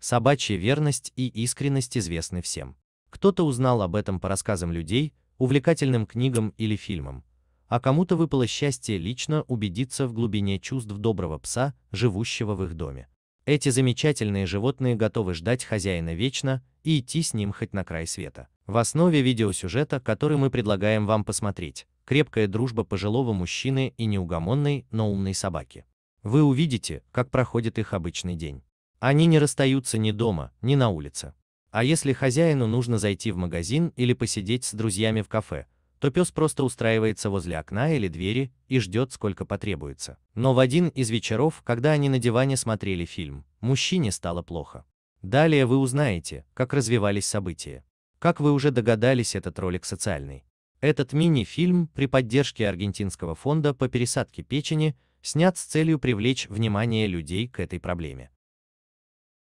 Собачья верность и искренность известны всем. Кто-то узнал об этом по рассказам людей, увлекательным книгам или фильмам, а кому-то выпало счастье лично убедиться в глубине чувств доброго пса, живущего в их доме. Эти замечательные животные готовы ждать хозяина вечно и идти с ним хоть на край света. В основе видеосюжета, который мы предлагаем вам посмотреть, крепкая дружба пожилого мужчины и неугомонной, но умной собаки. Вы увидите, как проходит их обычный день. Они не расстаются ни дома, ни на улице. А если хозяину нужно зайти в магазин или посидеть с друзьями в кафе, то пес просто устраивается возле окна или двери и ждет, сколько потребуется. Но в один из вечеров, когда они на диване смотрели фильм, мужчине стало плохо. Далее вы узнаете, как развивались события. Как вы уже догадались, этот ролик социальный. Этот мини-фильм при поддержке Аргентинского фонда по пересадке печени снят с целью привлечь внимание людей к этой проблеме.